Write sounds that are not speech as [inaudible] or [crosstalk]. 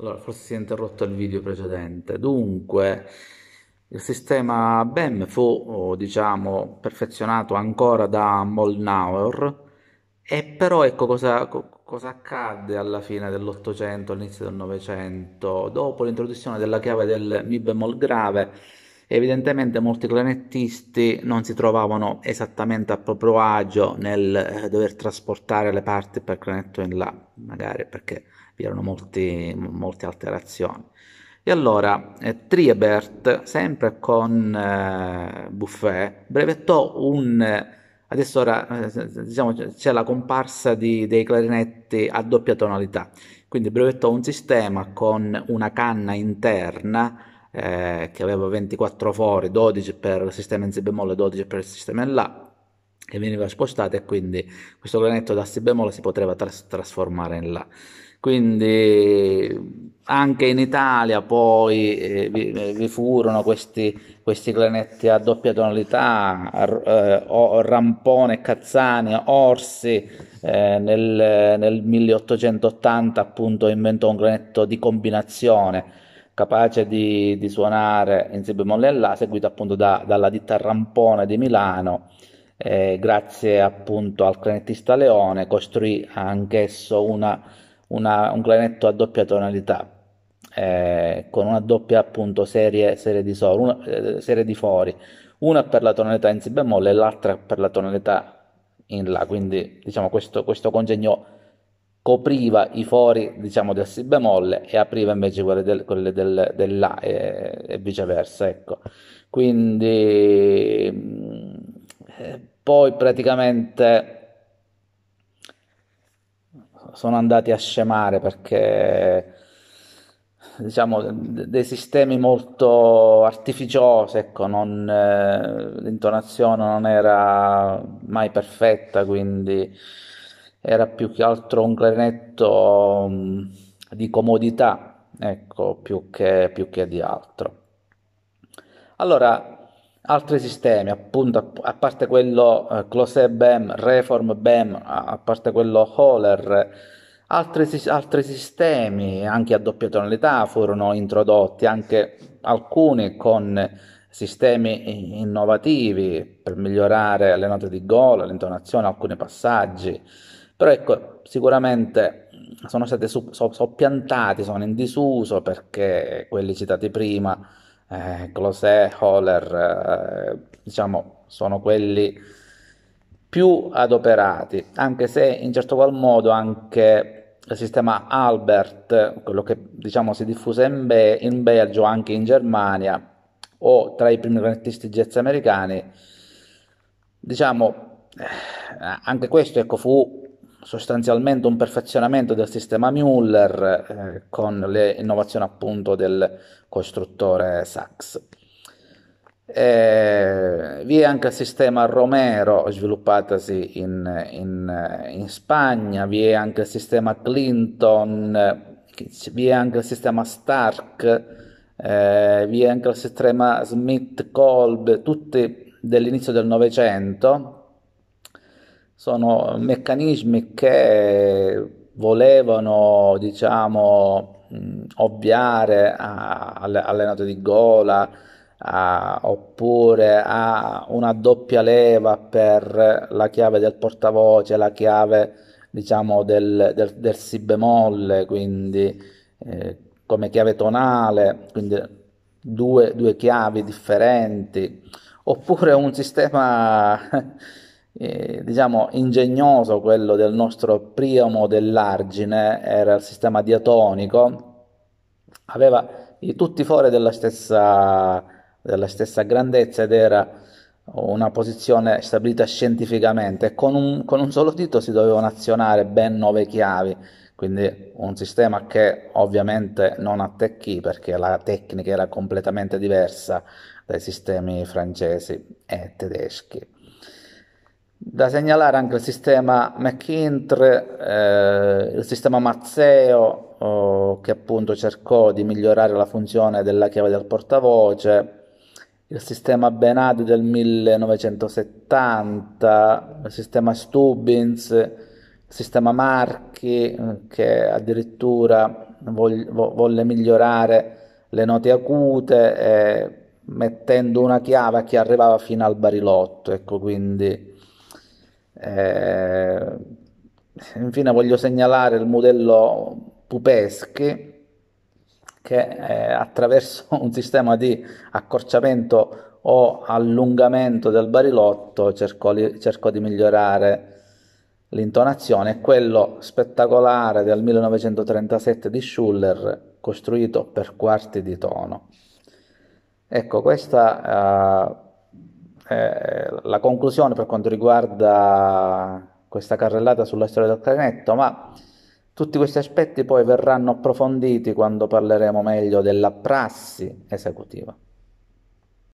Allora, forse si è interrotto il video precedente. Dunque, il sistema BEM fu, diciamo, perfezionato ancora da Molnauer, e però ecco cosa, cosa accadde alla fine dell'Ottocento, all'inizio del Novecento. Dopo l'introduzione della chiave del Mi bemoll grave, Evidentemente molti clarinettisti non si trovavano esattamente a proprio agio nel eh, dover trasportare le parti per clarinetto in là, magari perché vi erano molti, molte alterazioni. E allora eh, Triebert, sempre con eh, Buffet, brevettò un... Eh, adesso ora eh, diciamo, c'è la comparsa di, dei clarinetti a doppia tonalità, quindi brevettò un sistema con una canna interna eh, che aveva 24 fori, 12 per sistema in si bemolle, 12 per sistema in la, che veniva spostato e quindi questo granetto da si bemolle si poteva tras- trasformare in la. Quindi anche in Italia poi eh, vi, eh, vi, furono questi, questi clanetti a doppia tonalità, r- eh, o, Rampone, Cazzani, Orsi, eh, nel, nel 1880 appunto inventò un granetto di combinazione capace di, di suonare insieme a Molle la, seguito appunto da, dalla ditta Rampone di Milano, eh, grazie appunto al clarinettista Leone, costruì anch'esso una, una, un clarinetto a doppia tonalità, eh, con una doppia appunto serie, serie, di, solo, una, eh, serie di fori, una per la tonalità in si bemolle e l'altra per la tonalità in la, quindi diciamo questo, questo congegno copriva i fori diciamo del si bemolle e apriva invece quelli del, quelli del, del la e, e, viceversa ecco quindi mm, poi praticamente sono andati a scemare perché diciamo dei sistemi molto artificiosi ecco non, l'intonazione non era mai perfetta quindi era più che altro un clarinetto um, mm, di comodità, ecco, più che, più che di altro. Allora, altri sistemi, appunto, a parte quello eh, Close BEM, Reform BEM, a parte quello Holler, altri, altri, sistemi anche a doppia tonalità furono introdotti, anche alcuni con sistemi innovativi per migliorare le note di gol, l'intonazione, alcuni passaggi. Però ecco, sicuramente mm, sono stati soppiantati, sono in disuso perché quelli citati prima, eh, Closé, Holler, eh, diciamo, sono quelli più adoperati, anche se in certo qual modo anche il sistema Albert, quello che diciamo si diffuse in, Be- in Belgio, anche in Germania, o tra i primi cornettisti jazz americani, diciamo, eh, anche questo ecco, fu sostanzialmente un perfezionamento del sistema Mueller eh, con le innovazioni appunto del costruttore Sachs. Eh, vi è anche il sistema Romero sviluppatosi in, in, in, Spagna, vi è anche il sistema Clinton, vi è anche il sistema Stark, eh, vi è anche il sistema Smith-Kolb, tutti dell'inizio del Novecento sono meccanismi che volevano, diciamo, ovviare alle, alle note di gola, a, oppure a una doppia leva per la chiave del portavoce, la chiave diciamo del, del, del si bemolle, quindi eh, come chiave tonale, quindi due, due chiavi differenti, oppure un sistema [laughs] eh, diciamo, ingegnoso quello del nostro primo dell'argine, era il sistema diatonico, aveva i, tutti fori della stessa, della stessa grandezza ed era una posizione stabilita scientificamente. Con un, con un solo dito si dovevano azionare ben nove chiavi, quindi un sistema che ovviamente non attecchì perché la tecnica era completamente diversa dai sistemi francesi e tedeschi. Da segnalare anche il sistema McIntyre, eh, il sistema Mazzeo oh, che appunto cercò di migliorare la funzione della chiave del portavoce, il sistema Benadi del 1970, il sistema Stubbins, il sistema Marchi che addirittura vogl- volle migliorare le note acute eh, mettendo una chiave che arrivava fino al barilotto, ecco quindi eh, infine voglio segnalare il modello Pupeschi che eh, attraverso [laughs] un sistema di accorciamento o allungamento del barilotto cercò, li, cercò di migliorare l'intonazione e quello spettacolare del 1937 di Schuller costruito per quarti di tono. Ecco, questa eh, eh, la conclusione per quanto riguarda questa carrellata sulla storia del clarinetto, ma tutti questi aspetti poi verranno approfonditi quando parleremo meglio della prassi esecutiva.